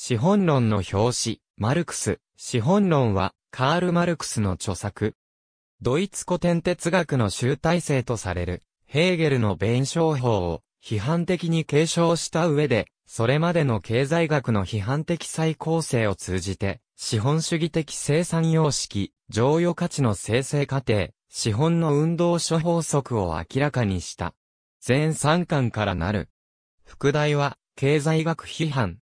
資本論の表紙、マルクス、資本論は、カール・マルクスの著作。ドイツ古典哲学の集大成とされる、ヘーゲルの弁証法を批判的に継承した上で、それまでの経済学の批判的再構成を通じて、資本主義的生産様式、常用価値の生成過程、資本の運動諸法則を明らかにした。全3巻からなる。副題は、経済学批判、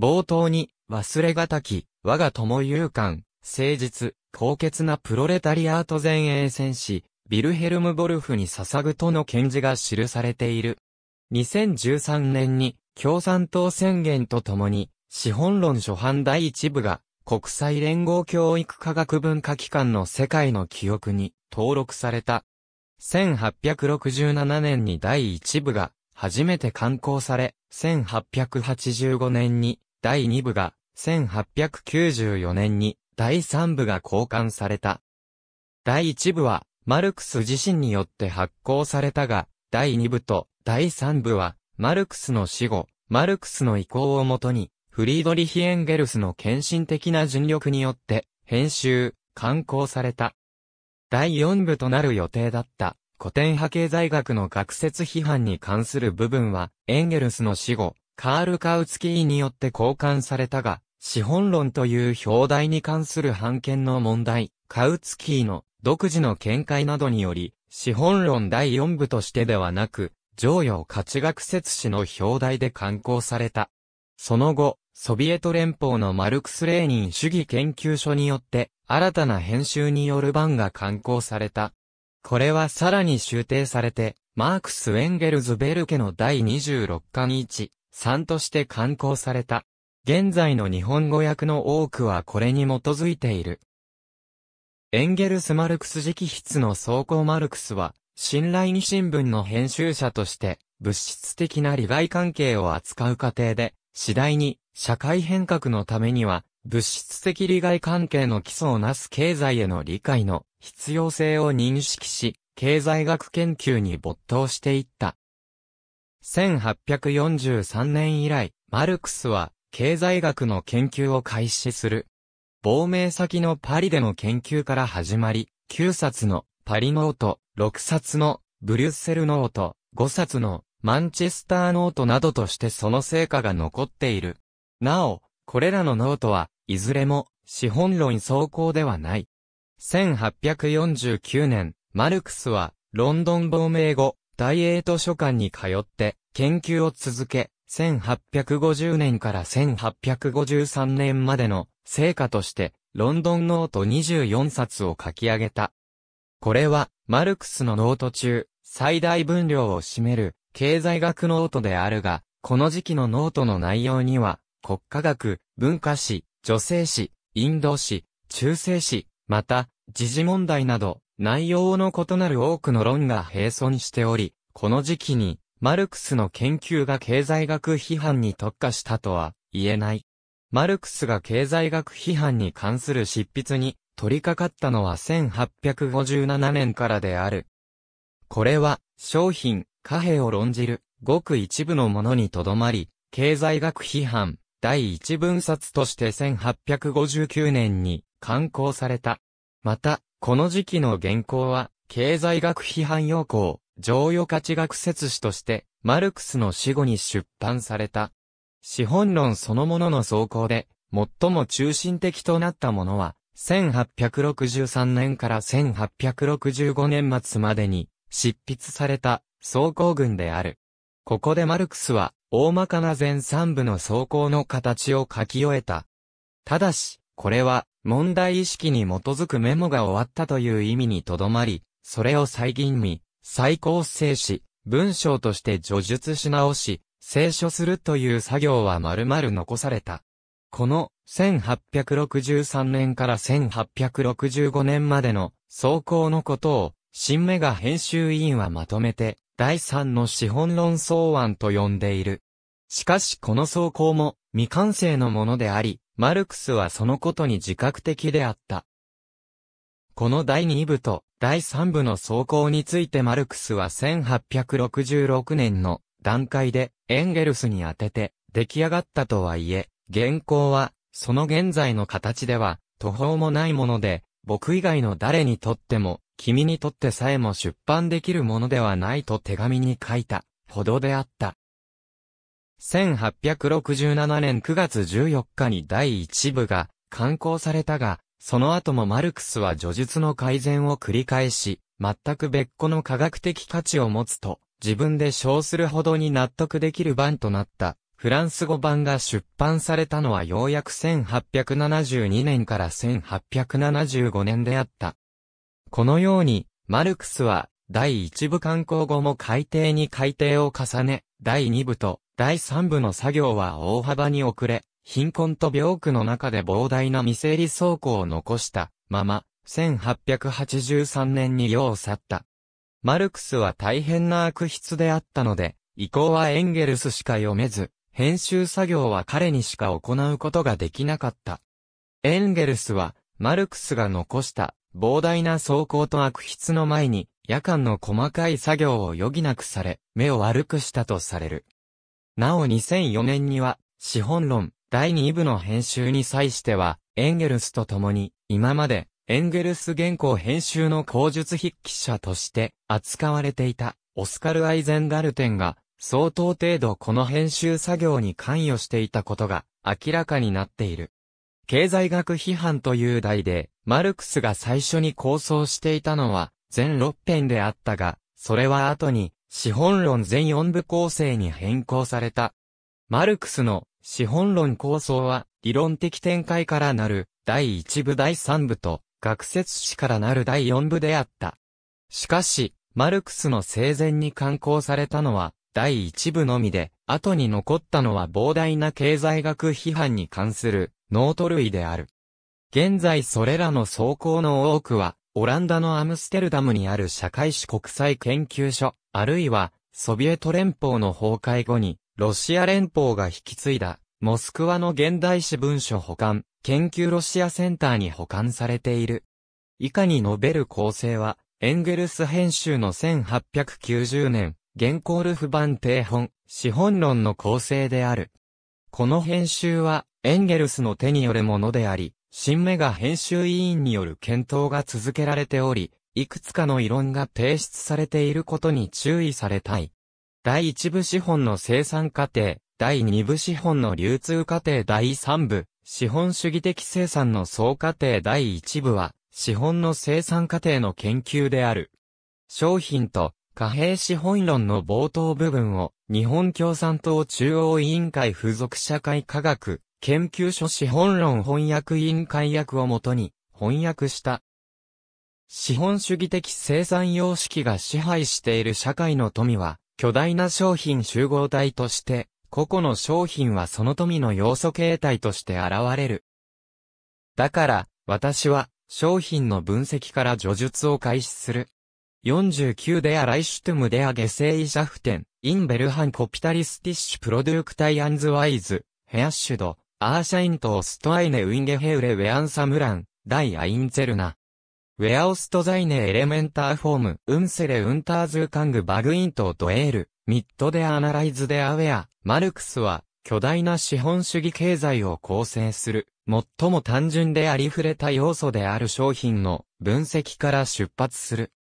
冒頭に、忘れがたき、我が友勇敢、誠実、高潔なプロレタリアート前衛戦士、ビルヘルム・ボルフに捧ぐとの検事が記されている。2013年に、共産党宣言とともに、資本論初版第一部が、国際連合教育科学文化機関の世界の記憶に登録された。1867年に第一部が初めて刊行され、1885年に第2部が1894年に第3部が交換された。第1部はマルクス自身によって発行されたが、第2部と第3部はマルクスの死後、マルクスの意向をもとに、フリードリヒ・エンゲルスの献身的な尽力によって編集、刊行された。第4部となる予定だった古典派経済学の学説批判に関する部分は、エンゲルスの死後、カール・カウツキーによって交換されたが、資本論という表題に関する判権の問題、カウツキーの独自の見解などにより、資本論第4部としてではなく、常用価値学説史の表題で刊行された。その後、ソビエト連邦のマルクス・レーニン主義研究所によって、新たな編集による版が刊行された。これはさらに修訂されて、マークス・エンゲルズ・ベルケの第26巻1、3として刊行された。現在の日本語訳の多くはこれに基づいている。エンゲルス・マルクス直筆の総行マルクスは、信頼に新聞の編集者として、物質的な利害関係を扱う過程で、次第に、社会変革のためには、物質的利害関係の基礎をなす経済への理解の必要性を認識し、経済学研究に没頭していった。1843年以来、マルクスは経済学の研究を開始する。亡命先のパリでの研究から始まり、9冊のパリノート、6冊のブリュッセルノート、5冊のマンチェスターノートなどとしてその成果が残っている。なお、これらのノートは、いずれも、資本論走行ではない。1849年、マルクスは、ロンドン亡命後、大英図書館に通って、研究を続け、1850年から1853年までの成果として、ロンドンノート24冊を書き上げた。これは、マルクスのノート中、最大分量を占める、経済学ノートであるが、この時期のノートの内容には、国家学、文化史、女性史、インド史、中世史、また、時事問題など、内容の異なる多くの論が並存しており、この時期に、マルクスの研究が経済学批判に特化したとは言えない。マルクスが経済学批判に関する執筆に取り掛かったのは1857年からである。これは商品、貨幣を論じるごく一部のものにとどまり、経済学批判第一文冊として1859年に刊行された。また、この時期の原稿は、経済学批判要項、常用価値学説史として、マルクスの死後に出版された。資本論そのものの走行で、最も中心的となったものは、1863年から1865年末までに、執筆された、総行群である。ここでマルクスは、大まかな全三部の走行の形を書き終えた。ただし、これは、問題意識に基づくメモが終わったという意味にとどまり、それを再吟味、再構成し、文章として叙述し直し、清書するという作業は丸々残された。この1863年から1865年までの走行のことを、新メガ編集委員はまとめて、第3の資本論草案と呼んでいる。しかしこの走行も未完成のものであり、マルクスはそのことに自覚的であった。この第2部と第3部の走行についてマルクスは1866年の段階でエンゲルスに当てて出来上がったとはいえ、原稿はその現在の形では途方もないもので、僕以外の誰にとっても、君にとってさえも出版できるものではないと手紙に書いたほどであった。1867年9月14日に第1部が刊行されたが、その後もマルクスは叙述の改善を繰り返し、全く別個の科学的価値を持つと、自分で称するほどに納得できる版となった。フランス語版が出版されたのはようやく1872年から1875年であった。このように、マルクスは、第1部刊行後も改訂に改訂を重ね、第2部と第3部の作業は大幅に遅れ、貧困と病苦の中で膨大な未整理走行を残したまま、1883年に世を去った。マルクスは大変な悪筆であったので、以降はエンゲルスしか読めず、編集作業は彼にしか行うことができなかった。エンゲルスは、マルクスが残した膨大な走行と悪筆の前に、夜間の細かい作業を余儀なくされ、目を悪くしたとされる。なお2004年には、資本論第2部の編集に際しては、エンゲルスと共に、今まで、エンゲルス原稿編集の口述筆記者として扱われていた、オスカル・アイゼンダルテンが、相当程度この編集作業に関与していたことが明らかになっている。経済学批判という題で、マルクスが最初に構想していたのは、全6編であったが、それは後に、資本論全4部構成に変更された。マルクスの資本論構想は理論的展開からなる第1部第3部と学説史からなる第4部であった。しかし、マルクスの生前に刊行されたのは第1部のみで、後に残ったのは膨大な経済学批判に関するノート類である。現在それらの草稿の多くは、オランダのアムステルダムにある社会史国際研究所、あるいは、ソビエト連邦の崩壊後に、ロシア連邦が引き継いだ、モスクワの現代史文書保管、研究ロシアセンターに保管されている。以下に述べる構成は、エンゲルス編集の1890年、原稿ルフ版定本、資本論の構成である。この編集は、エンゲルスの手によるものであり、新メガ編集委員による検討が続けられており、いくつかの異論が提出されていることに注意されたい。第1部資本の生産過程、第2部資本の流通過程第3部、資本主義的生産の総過程第1部は、資本の生産過程の研究である。商品と貨幣資本論の冒頭部分を日本共産党中央委員会附属社会科学研究所資本論翻訳委員会役をもとに翻訳した。資本主義的生産様式が支配している社会の富は、巨大な商品集合体として、個々の商品はその富の要素形態として現れる。だから、私は、商品の分析から叙述を開始する。49デアライシュトゥムデアゲセイシャフテン、インベルハンコピタリスティッシュプロデュークタイアンズワイズ、ヘアッシュド、アーシャイントーストアイネウィンゲヘウレウェアンサムラン、ダイアインゼルナ。ウェアオストザイネエレメンターフォーム、ウンセレウンターズーカングバグイントドエール、ミッドでアナライズでアウェア、マルクスは、巨大な資本主義経済を構成する、最も単純でありふれた要素である商品の分析から出発する。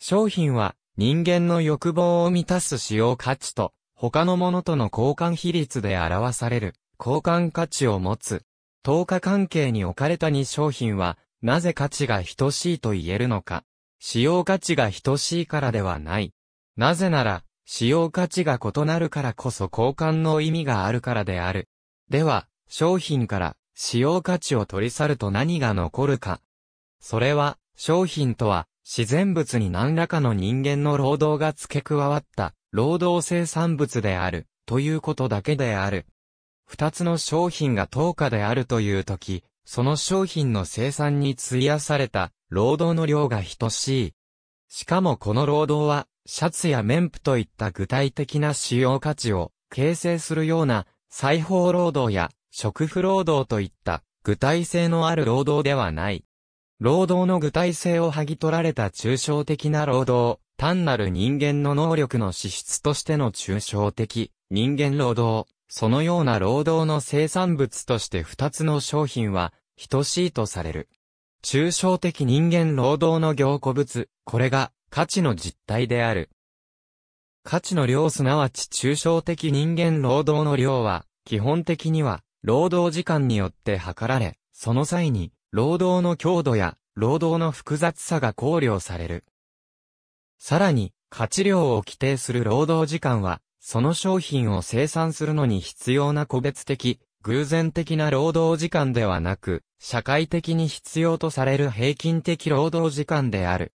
商品は、人間の欲望を満たす使用価値と、他のものとの交換比率で表される、交換価値を持つ。等価関係に置かれた2商品は、なぜ価値が等しいと言えるのか。使用価値が等しいからではない。なぜなら、使用価値が異なるからこそ交換の意味があるからである。では、商品から使用価値を取り去ると何が残るか。それは、商品とは、自然物に何らかの人間の労働が付け加わった、労働生産物である、ということだけである。二つの商品が等価であるというとき、その商品の生産に費やされた労働の量が等しい。しかもこの労働は、シャツや綿布といった具体的な使用価値を形成するような、裁縫労働や食婦労働といった具体性のある労働ではない。労働の具体性を剥ぎ取られた抽象的な労働、単なる人間の能力の資質としての抽象的人間労働そのような労働の生産物として二つの商品は、等しいとされる。抽象的人間労働の凝固物、これが価値の実態である。価値の量すなわち抽象的人間労働の量は、基本的には、労働時間によって測られ、その際に、労働の強度や、労働の複雑さが考慮される。さらに、価値量を規定する労働時間は、その商品を生産するのに必要な個別的、偶然的な労働時間ではなく、社会的に必要とされる平均的労働時間である。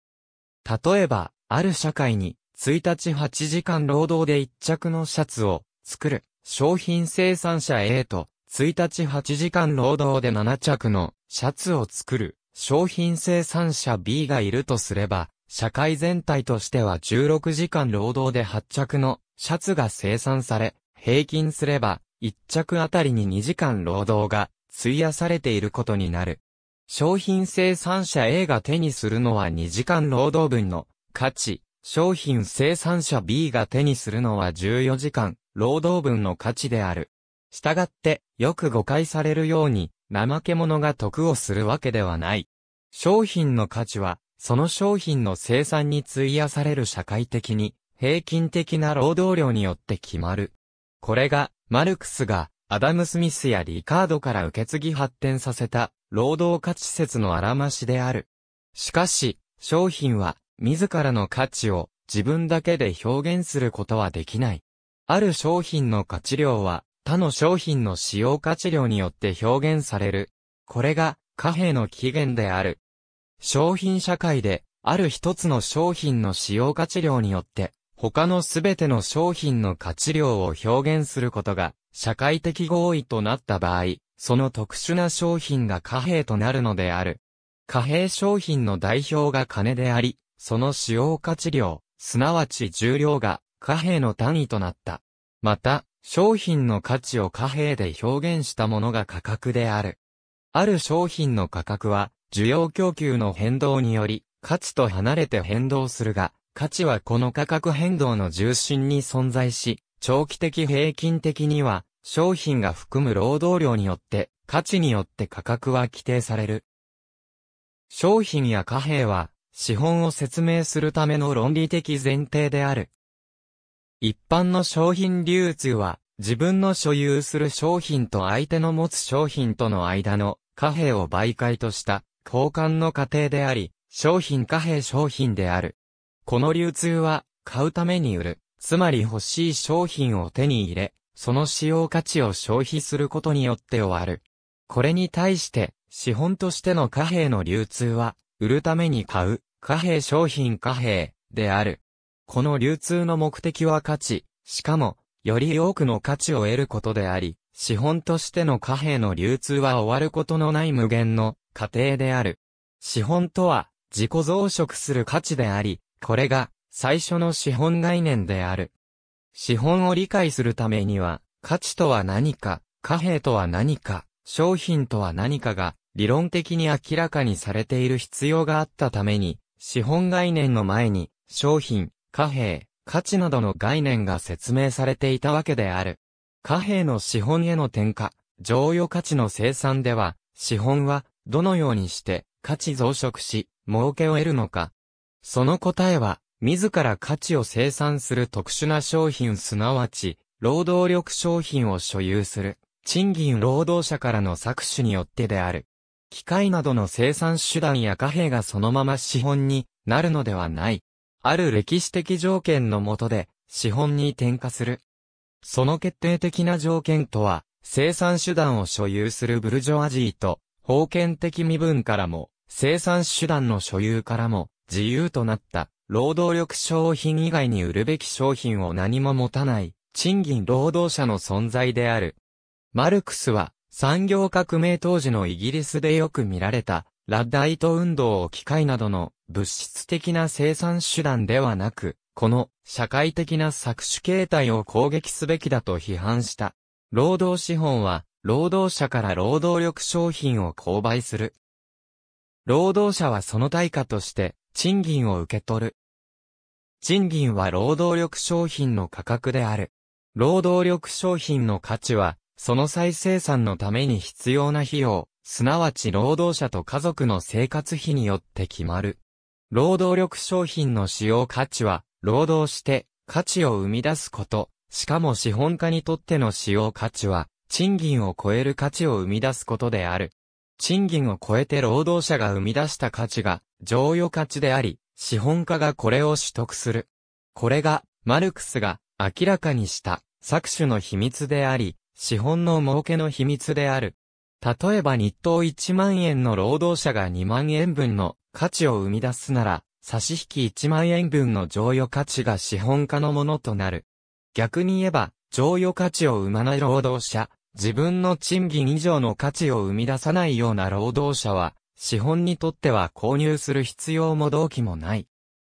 例えば、ある社会に、1日8時間労働で1着のシャツを作る商品生産者 A と、1日8時間労働で7着のシャツを作る商品生産者 B がいるとすれば、社会全体としては16時間労働で8着のシャツが生産され、平均すれば、1着あたりに2時間労働が費やされていることになる。商品生産者 A が手にするのは2時間労働分の価値、商品生産者 B が手にするのは14時間労働分の価値である。したがって、よく誤解されるように、怠け者が得をするわけではない。商品の価値は、その商品の生産に費やされる社会的に平均的な労働量によって決まる。これが、マルクスが、アダム・スミスやリカードから受け継ぎ発展させた、労働価値説のあらましである。しかし、商品は、自らの価値を、自分だけで表現することはできない。ある商品の価値量は、他の商品の使用価値量によって表現される。これが、貨幣の起源である。商品社会で、ある一つの商品の使用価値量によって、他のすべての商品の価値量を表現することが社会的合意となった場合、その特殊な商品が貨幣となるのである。貨幣商品の代表が金であり、その使用価値量、すなわち重量が貨幣の単位となった。また、商品の価値を貨幣で表現したものが価格である。ある商品の価格は、需要供給の変動により、価値と離れて変動するが、価値はこの価格変動の重心に存在し、長期的平均的には、商品が含む労働量によって、価値によって価格は規定される。商品や貨幣は、資本を説明するための論理的前提である。一般の商品流通は、自分の所有する商品と相手の持つ商品との間の貨幣を媒介とした交換の過程であり、商品貨幣商品である。この流通は、買うために売る、つまり欲しい商品を手に入れ、その使用価値を消費することによって終わる。これに対して、資本としての貨幣の流通は、売るために買う、貨幣商品貨幣、である。この流通の目的は価値、しかも、より多くの価値を得ることであり、資本としての貨幣の流通は終わることのない無限の過程である。資本とは、自己増殖する価値であり、これが最初の資本概念である。資本を理解するためには、価値とは何か、貨幣とは何か、商品とは何かが理論的に明らかにされている必要があったために、資本概念の前に商品、貨幣、価値などの概念が説明されていたわけである。貨幣の資本への転嫁、常用価値の生産では、資本はどのようにして価値増殖し、儲けを得るのか、その答えは、自ら価値を生産する特殊な商品すなわち、労働力商品を所有する、賃金労働者からの搾取によってである。機械などの生産手段や貨幣がそのまま資本になるのではない。ある歴史的条件のもとで資本に転化する。その決定的な条件とは、生産手段を所有するブルジョアジーと、封建的身分からも、生産手段の所有からも、自由となった、労働力商品以外に売るべき商品を何も持たない、賃金労働者の存在である。マルクスは、産業革命当時のイギリスでよく見られた、ラッダイト運動を機械などの物質的な生産手段ではなく、この社会的な搾取形態を攻撃すべきだと批判した。労働資本は、労働者から労働力商品を購買する。労働者はその対価として、賃金を受け取る。賃金は労働力商品の価格である。労働力商品の価値は、その再生産のために必要な費用、すなわち労働者と家族の生活費によって決まる。労働力商品の使用価値は、労働して価値を生み出すこと、しかも資本家にとっての使用価値は、賃金を超える価値を生み出すことである。賃金を超えて労働者が生み出した価値が、常用価値であり、資本家がこれを取得する。これが、マルクスが明らかにした搾取の秘密であり、資本の儲けの秘密である。例えば日当1万円の労働者が2万円分の価値を生み出すなら、差し引き1万円分の常用価値が資本家のものとなる。逆に言えば、常用価値を生まない労働者、自分の賃金以上の価値を生み出さないような労働者は、資本にとっては購入する必要も動機もない。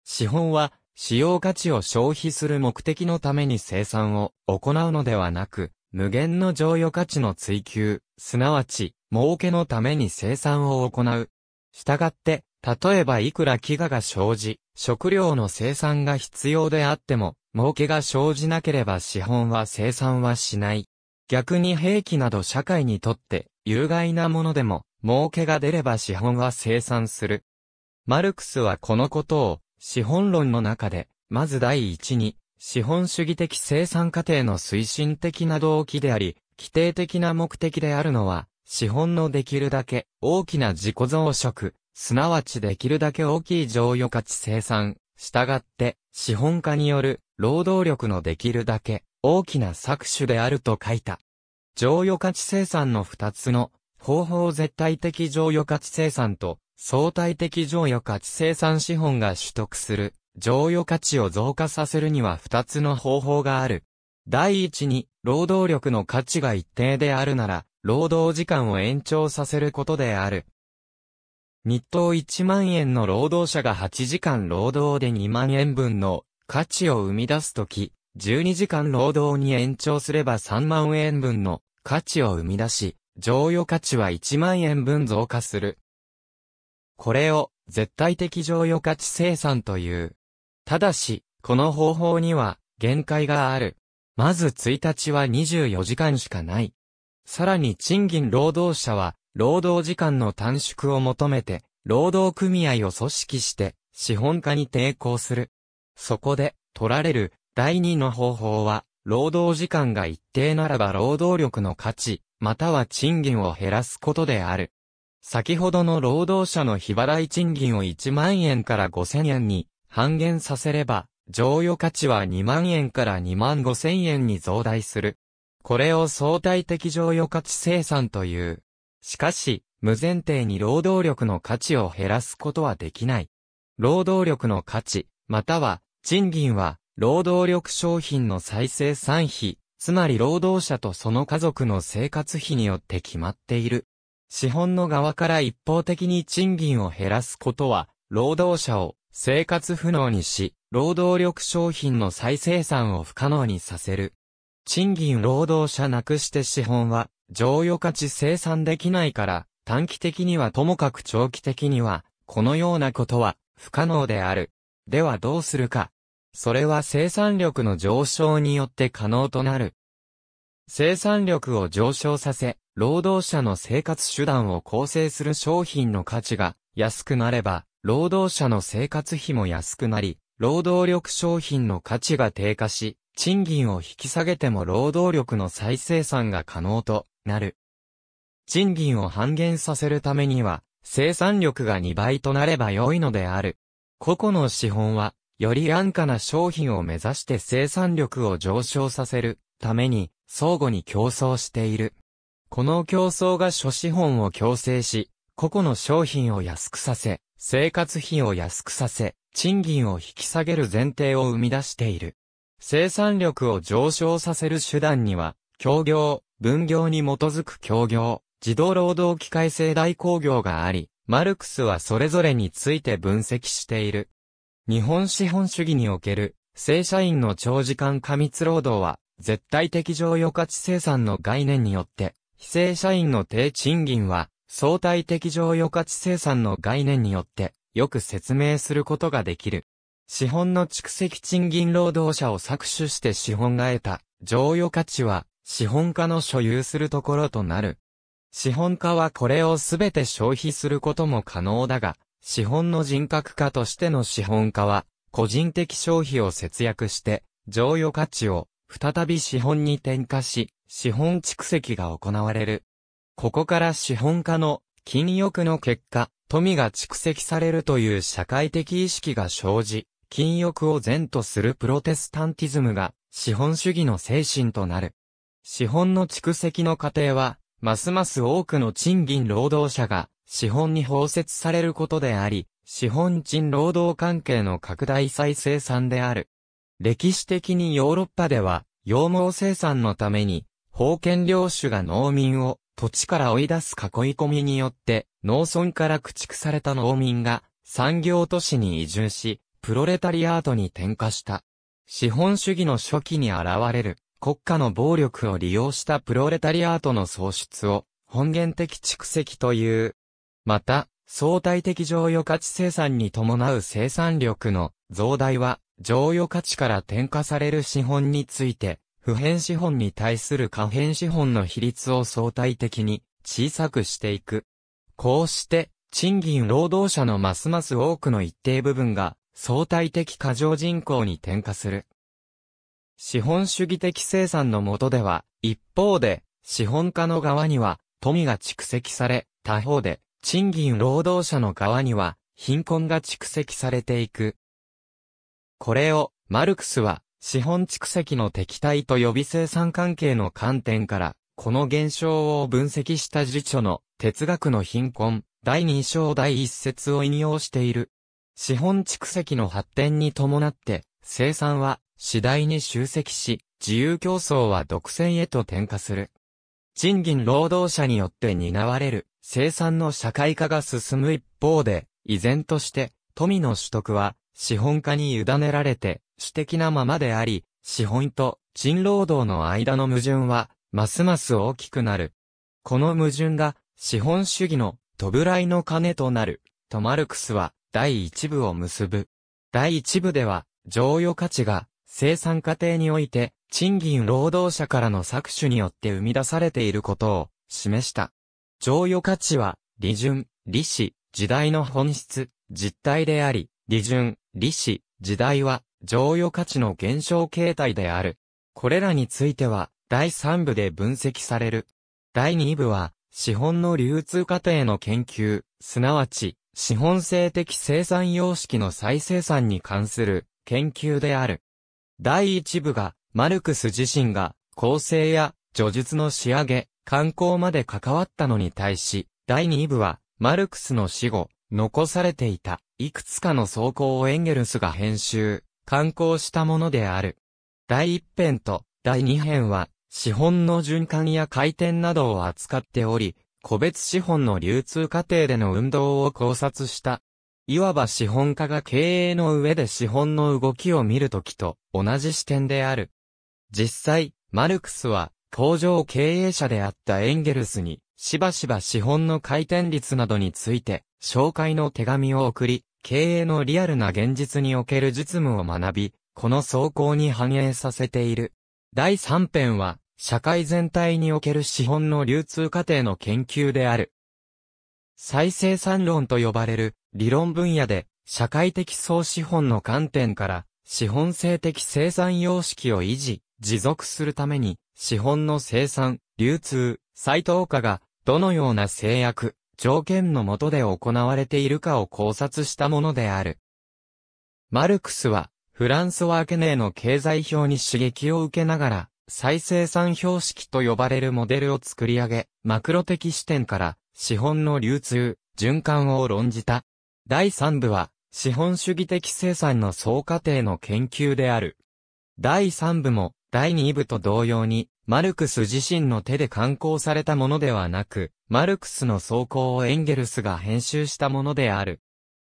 資本は、使用価値を消費する目的のために生産を行うのではなく、無限の剰余価値の追求、すなわち、儲けのために生産を行う。したがって、例えばいくら飢餓が生じ、食料の生産が必要であっても、儲けが生じなければ資本は生産はしない。逆に兵器など社会にとって有害なものでも、儲けが出れば資本は生産する。マルクスはこのことを、資本論の中で、まず第一に、資本主義的生産過程の推進的な動機であり、規定的な目的であるのは、資本のできるだけ大きな自己増殖、すなわちできるだけ大きい剰余価値生産、したがって、資本家による労働力のできるだけ大きな作取であると書いた。常用価値生産の二つの方法絶対的常用価値生産と相対的常用価値生産資本が取得する常用価値を増加させるには二つの方法がある。第一に、労働力の価値が一定であるなら、労働時間を延長させることである。日当1万円の労働者が8時間労働で2万円分の価値を生み出すとき、12時間労働に延長すれば3万円分の価値を生み出し、常用価値は1万円分増加する。これを絶対的常用価値生産という。ただし、この方法には限界がある。まず1日は24時間しかない。さらに賃金労働者は労働時間の短縮を求めて労働組合を組織して資本化に抵抗する。そこで取られる第2の方法は、労働時間が一定ならば労働力の価値、または賃金を減らすことである。先ほどの労働者の日払い賃金を1万円から5000円に半減させれば、乗与価値は2万円から2万5000円に増大する。これを相対的乗与価値生産という。しかし、無前提に労働力の価値を減らすことはできない。労働力の価値、または、賃金は、労働力商品の再生産費、つまり労働者とその家族の生活費によって決まっている。資本の側から一方的に賃金を減らすことは、労働者を生活不能にし、労働力商品の再生産を不可能にさせる。賃金労働者なくして資本は、常用価値生産できないから、短期的にはともかく長期的には、このようなことは不可能である。ではどうするか。それは生産力の上昇によって可能となる。生産力を上昇させ、労働者の生活手段を構成する商品の価値が安くなれば、労働者の生活費も安くなり、労働力商品の価値が低下し、賃金を引き下げても労働力の再生産が可能となる。賃金を半減させるためには、生産力が2倍となれば良いのである。個々の資本は、より安価な商品を目指して生産力を上昇させるために相互に競争している。この競争が諸資本を強制し、個々の商品を安くさせ、生活費を安くさせ、賃金を引き下げる前提を生み出している。生産力を上昇させる手段には、協業、分業に基づく協業、自動労働機械制代行業があり、マルクスはそれぞれについて分析している。日本資本主義における正社員の長時間過密労働は、絶対的常用価値生産の概念によって、非正社員の低賃金は、相対的常用価値生産の概念によって、よく説明することができる。資本の蓄積賃金労働者を搾取して資本が得た、常用価値は、資本家の所有するところとなる。資本家はこれをすべて消費することも可能だが、資本の人格化としての資本化は、個人的消費を節約して、常用価値を再び資本に転嫁し、資本蓄積が行われる。ここから資本化の金欲の結果、富が蓄積されるという社会的意識が生じ、金欲を善とするプロテスタンティズムが資本主義の精神となる。資本の蓄積の過程は、ますます多くの賃金労働者が資本に包摂されることであり、資本賃労働関係の拡大再生産である。歴史的にヨーロッパでは、羊毛生産のために、封建領主が農民を土地から追い出す囲い込みによって、農村から駆逐された農民が産業都市に移住し、プロレタリアートに転化した。資本主義の初期に現れる国家の暴力を利用したプロレタリアートの創出を本源的蓄積というまた、相対的剰余価値生産に伴う生産力の増大は、剰余価値から転嫁される資本について、普遍資本に対する可変資本の比率を相対的に小さくしていく。こうして、賃金労働者のますます多くの一定部分が相対的過剰人口に転嫁する。資本主義的生産の下では、一方で、資本家の側には富が蓄積され、他方で、賃金労働者の側には貧困が蓄積されていく。これをマルクスは資本蓄積の敵対と予備生産関係の観点からこの現象を分析した辞書の哲学の貧困第2章第1節を引用している。資本蓄積の発展に伴って生産は次第に集積し自由競争は独占へと転化する。賃金労働者によって担われる生産の社会化が進む一方で、依然として富の取得は資本家に委ねられて私的なままであり、資本と賃労働の間の矛盾はますます大きくなる。この矛盾が資本主義のらいの金となる、とマルクスは第一部を結ぶ。第一部では、常用価値が生産過程において賃金労働者からの搾取によって生み出されていることを示した。剰余価値は、利潤、利子、時代の本質、実態であり、利潤、利子、時代は、剰余価値の減少形態である。これらについては、第3部で分析される。第2部は、資本の流通過程の研究、すなわち、資本性的生産様式の再生産に関する研究である。第1部がマルクス自身が、構成や、叙述の仕上げ、観光まで関わったのに対し、第2部は、マルクスの死後、残されていた、いくつかの草稿をエンゲルスが編集、観光したものである。第1編と第2編は、資本の循環や回転などを扱っており、個別資本の流通過程での運動を考察した。いわば資本家が経営の上で資本の動きを見るときと同じ視点である。実際、マルクスは工場経営者であったエンゲルスに、しばしば資本の回転率などについて、紹介の手紙を送り、経営のリアルな現実における実務を学び、この走行に反映させている。第3編は、社会全体における資本の流通過程の研究である。再生産論と呼ばれる理論分野で、社会的総資本の観点から、資本性的生産様式を維持、持続するために、資本の生産、流通、再投下が、どのような制約、条件の下で行われているかを考察したものである。マルクスは、フランスワーケネーの経済表に刺激を受けながら、再生産標識と呼ばれるモデルを作り上げ、マクロ的視点から、資本の流通、循環を論じた。第3部は、資本主義的生産の総過程の研究である。第3部も、第2部と同様に、マルクス自身の手で刊行されたものではなく、マルクスの草稿をエンゲルスが編集したものである。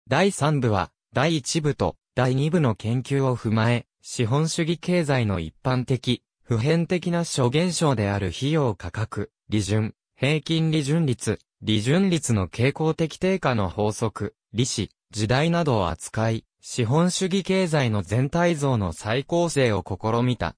第3部は、第1部と第2部の研究を踏まえ、資本主義経済の一般的、普遍的な諸現象である費用価格、利潤、平均利潤率、利潤率の傾向的低下の法則、利子、時代などを扱い、資本主義経済の全体像の再構成を試みた。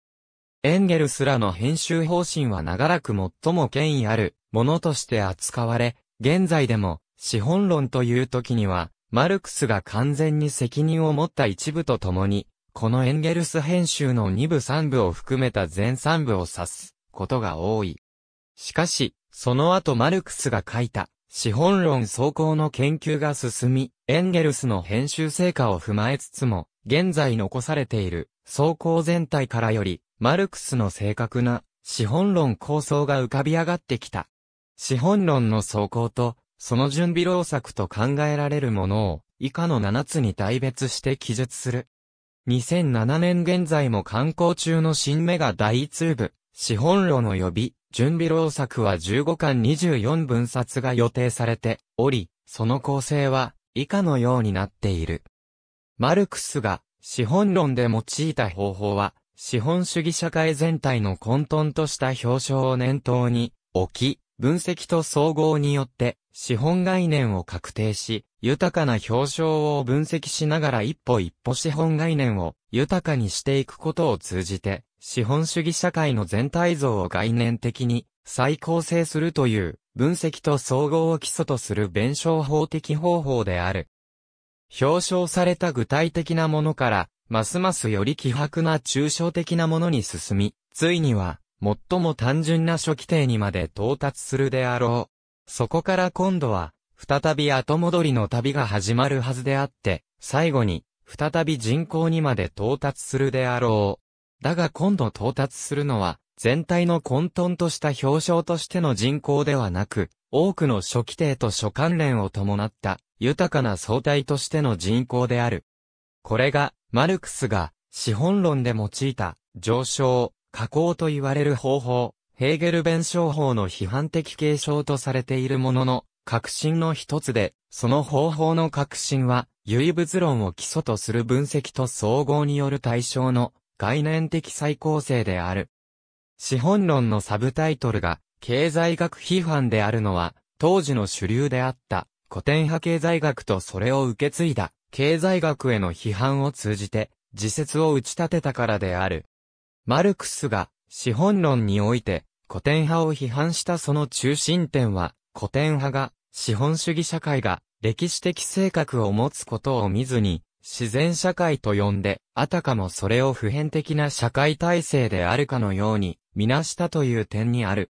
エンゲルスらの編集方針は長らく最も権威あるものとして扱われ、現在でも資本論という時には、マルクスが完全に責任を持った一部とともに、このエンゲルス編集の2部3部を含めた全3部を指すことが多い。しかし、その後マルクスが書いた資本論走行の研究が進み、エンゲルスの編集成果を踏まえつつも、現在残されている走行全体からよりマルクスの正確な資本論構想が浮かび上がってきた。資本論の走行と、その準備労作と考えられるものを、以下の7つに大別して記述する。2007年現在も刊行中の新メガ第一部、資本論の予備、準備労作は15巻24分冊が予定されており、その構成は、以下のようになっている。マルクスが、資本論で用いた方法は、資本主義社会全体の混沌とした表彰を念頭に置き、分析と総合によって資本概念を確定し、豊かな表彰を分析しながら一歩一歩資本概念を豊かにしていくことを通じて、資本主義社会の全体像を概念的に再構成するという分析と総合を基礎とする弁証法的方法である。表彰された具体的なものからますますより希薄な抽象的なものに進み、ついには、最も単純な初期定にまで到達するであろう。そこから今度は、再び後戻りの旅が始まるはずであって、最後に、再び人口にまで到達するであろう。だが今度到達するのは、全体の混沌とした表彰としての人口ではなく、多くの初期定と諸関連を伴った、豊かな相対としての人口である。これが、マルクスが資本論で用いた上昇、下降と言われる方法、ヘーゲル弁証法の批判的継承とされているものの、革新の一つで、その方法の革新は、唯物論を基礎とする分析と総合による対象の概念的再構成である。資本論のサブタイトルが、経済学批判であるのは、当時の主流であった古典派経済学とそれを受け継いだ経済学への批判を通じて、自説を打ち立てたからである。マルクスが、資本論において、古典派を批判したその中心点は、古典派が、資本主義社会が、歴史的性格を持つことを見ずに、自然社会と呼んで、あたかもそれを普遍的な社会体制であるかのように、みなしたという点にある。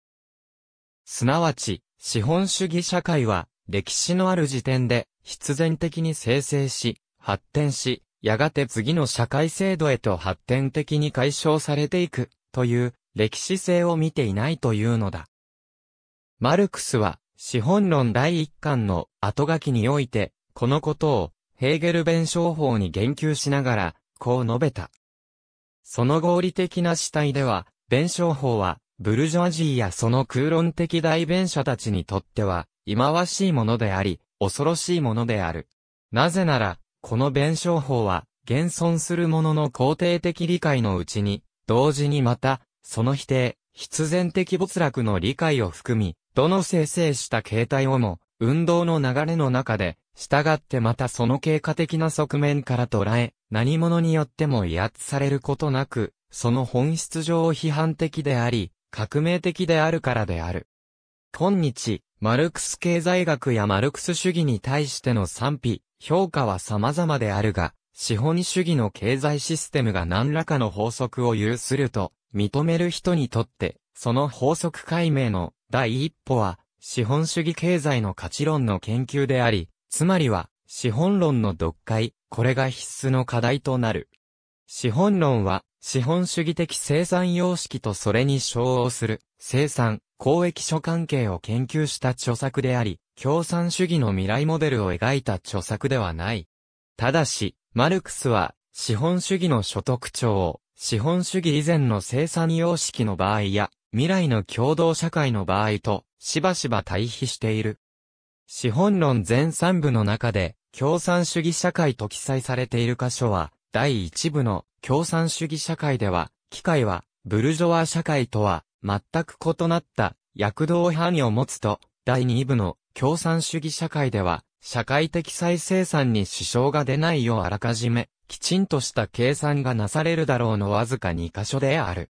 すなわち、資本主義社会は、歴史のある時点で必然的に生成し、発展し、やがて次の社会制度へと発展的に解消されていくという歴史性を見ていないというのだ。マルクスは資本論第一巻の後書きにおいて、このことをヘーゲル弁証法に言及しながら、こう述べた。その合理的な主体では、弁証法は、ブルジョアジーやその空論的代弁者たちにとっては、忌まわしいものであり、恐ろしいものである。なぜなら、この弁証法は、現存するものの肯定的理解のうちに、同時にまた、その否定、必然的没落の理解を含み、どの生成した形態をも、運動の流れの中で、従ってまたその経過的な側面から捉え、何者によっても威圧されることなく、その本質上批判的であり、革命的であるからである。今日、マルクス経済学やマルクス主義に対しての賛否、評価は様々であるが、資本主義の経済システムが何らかの法則を有すると、認める人にとって、その法則解明の第一歩は、資本主義経済の価値論の研究であり、つまりは、資本論の読解、これが必須の課題となる。資本論は、資本主義的生産様式とそれに称応する、生産、公益書関係を研究した著作であり、共産主義の未来モデルを描いた著作ではない。ただし、マルクスは、資本主義の所得徴を、資本主義以前の生産様式の場合や、未来の共同社会の場合と、しばしば対比している。資本論全3部の中で、共産主義社会と記載されている箇所は、第1部の共産主義社会では、機械は、ブルジョワ社会とは、全く異なった躍動範囲を持つと、第2部の共産主義社会では、社会的再生産に支障が出ないようあらかじめ、きちんとした計算がなされるだろうのわずか2箇所である。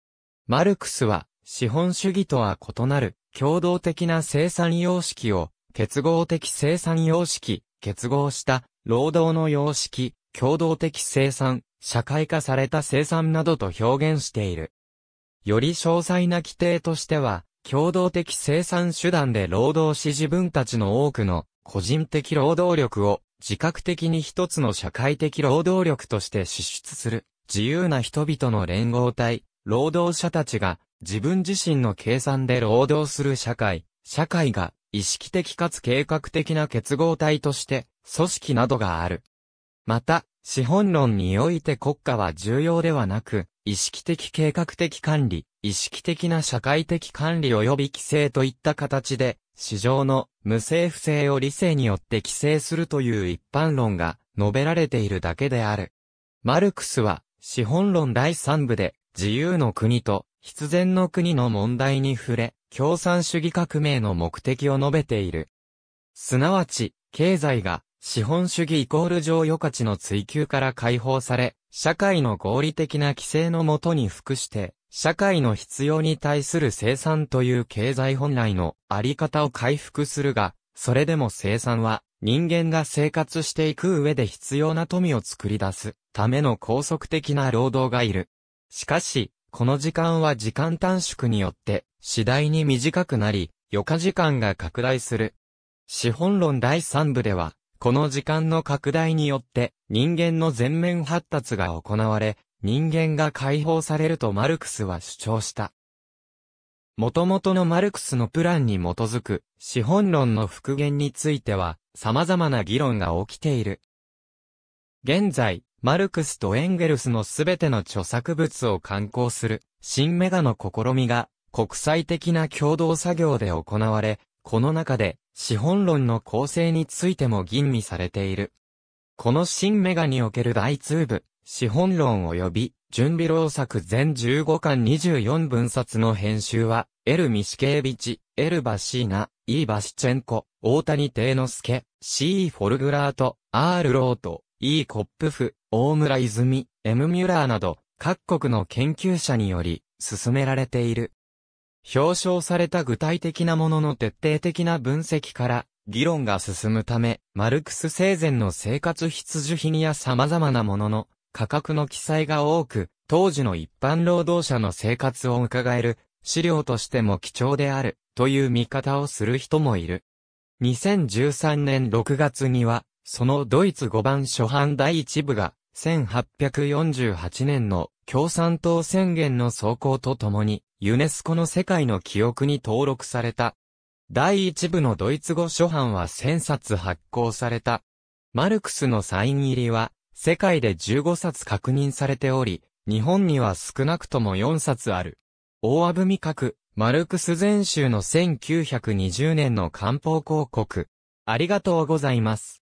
マルクスは、資本主義とは異なる、共同的な生産様式を、結合的生産様式、結合した労働の様式、共同的生産、社会化された生産などと表現している。より詳細な規定としては、共同的生産手段で労働し自分たちの多くの個人的労働力を自覚的に一つの社会的労働力として支出する自由な人々の連合体、労働者たちが自分自身の計算で労働する社会、社会が意識的かつ計画的な結合体として組織などがある。また、資本論において国家は重要ではなく、意識的計画的管理、意識的な社会的管理及び規制といった形で、市場の無政不正を理性によって規制するという一般論が述べられているだけである。マルクスは、資本論第3部で、自由の国と必然の国の問題に触れ、共産主義革命の目的を述べている。すなわち、経済が資本主義イコール上余価値の追求から解放され、社会の合理的な規制のもとに服して、社会の必要に対する生産という経済本来のあり方を回復するが、それでも生産は人間が生活していく上で必要な富を作り出すための高速的な労働がいる。しかし、この時間は時間短縮によって次第に短くなり、余暇時間が拡大する。資本論第3部では、この時間の拡大によって、人間の全面発達が行われ、人間が解放されるとマルクスは主張した。元々のマルクスのプランに基づく資本論の復元については様々な議論が起きている。現在、マルクスとエンゲルスのすべての著作物を刊行する新メガの試みが国際的な共同作業で行われ、この中で資本論の構成についても吟味されている。この新メガにおける大通部、資本論及び、準備老作全15巻24分冊の編集は、エル・ミシケービチ、エル・バシーナ、イー・バシチェンコ、大谷帝之助、C・ フォルグラート、R・ ロート、E・ コップフ、大村泉、M・ ミュラーなど、各国の研究者により、進められている。表彰された具体的なものの徹底的な分析から、議論が進むため、マルクス生前の生活必需品や様々なものの価格の記載が多く、当時の一般労働者の生活を伺える資料としても貴重であるという見方をする人もいる。2013年6月には、そのドイツ5番初版第1部が1848年の共産党宣言の走行とともにユネスコの世界の記憶に登録された。第一部のドイツ語初版は1000冊発行された。マルクスのサイン入りは、世界で15冊確認されており、日本には少なくとも4冊ある。大阿部味覚、マルクス全集の1920年の漢方広告。ありがとうございます。